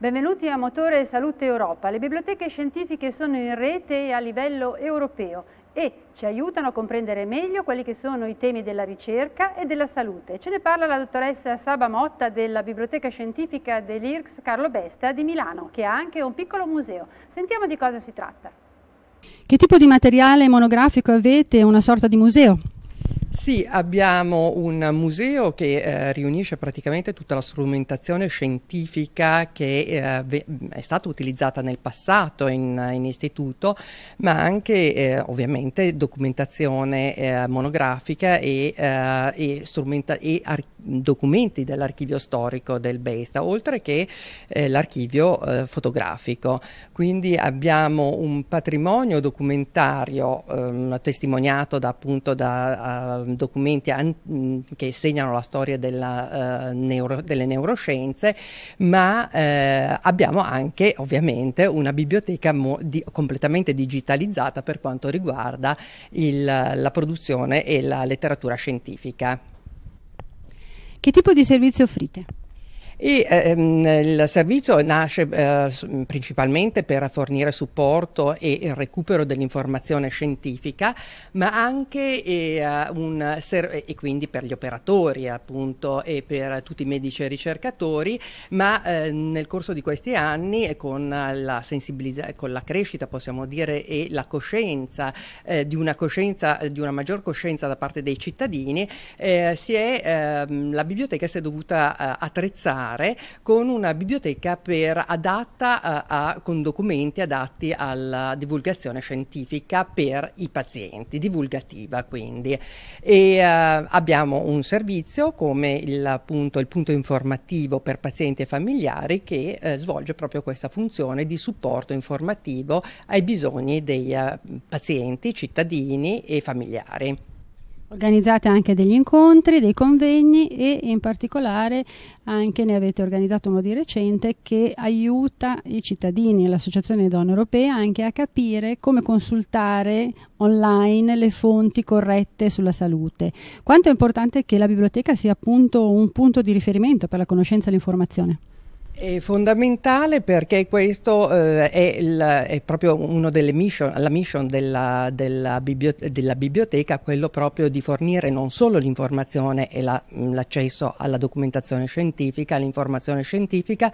Benvenuti a Motore Salute Europa. Le biblioteche scientifiche sono in rete a livello europeo e ci aiutano a comprendere meglio quelli che sono i temi della ricerca e della salute. Ce ne parla la dottoressa Saba Motta della Biblioteca Scientifica dell'IRCS Carlo Besta di Milano, che ha anche un piccolo museo. Sentiamo di cosa si tratta. Che tipo di materiale monografico avete? Una sorta di museo? Sì, abbiamo un museo che eh, riunisce praticamente tutta la strumentazione scientifica che eh, mm, è stata utilizzata nel passato in, in istituto, ma anche eh, ovviamente documentazione eh, monografica e, eh, e, e documenti dell'archivio storico del Besta, oltre che eh, l'archivio fotografico. Quindi abbiamo un patrimonio documentario testimoniato da, appunto da Ehm, documenti an- che segnano la storia della, uh, neuro- delle neuroscienze, ma uh, abbiamo anche ovviamente una biblioteca mo- di- completamente digitalizzata per quanto riguarda il, la produzione e la letteratura scientifica. Che tipo di servizio offrite? E, ehm, il servizio nasce eh, principalmente per fornire supporto e il recupero dell'informazione scientifica, ma anche eh, un ser- e quindi per gli operatori appunto e per tutti i medici e ricercatori, ma eh, nel corso di questi anni eh, con la, sensibilizza- con la crescita possiamo dire e la coscienza, eh, di una coscienza, di una maggior coscienza da parte dei cittadini, eh, è, ehm, la biblioteca si è dovuta attrezzare mare con una biblioteca per, adatta eh, a, con documenti adatti alla divulgazione scientifica per i pazienti, divulgativa quindi. E, eh, abbiamo un servizio come il, appunto, il punto informativo per pazienti e familiari che eh, svolge proprio questa funzione di supporto informativo ai bisogni dei eh, pazienti, cittadini e familiari. Organizzate anche degli incontri, dei convegni e in particolare anche ne avete organizzato uno di recente che aiuta i cittadini e l'Associazione Donne Europee anche a capire come consultare online le fonti corrette sulla salute. Quanto è importante che la biblioteca sia appunto un punto di riferimento per la conoscenza e l'informazione? È fondamentale perché questo eh, è, il, è, proprio una delle mission, la mission della, della, biblioteca, della, biblioteca, quello proprio di fornire non solo l'informazione e l'accesso alla documentazione scientifica, all'informazione scientifica,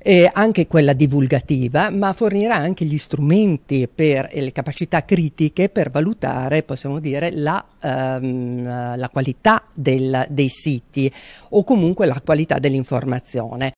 E anche quella divulgativa, ma fornirà anche gli strumenti per, e le capacità critiche per valutare, possiamo dire, la, ehm, la qualità del, dei siti o comunque la qualità dell'informazione.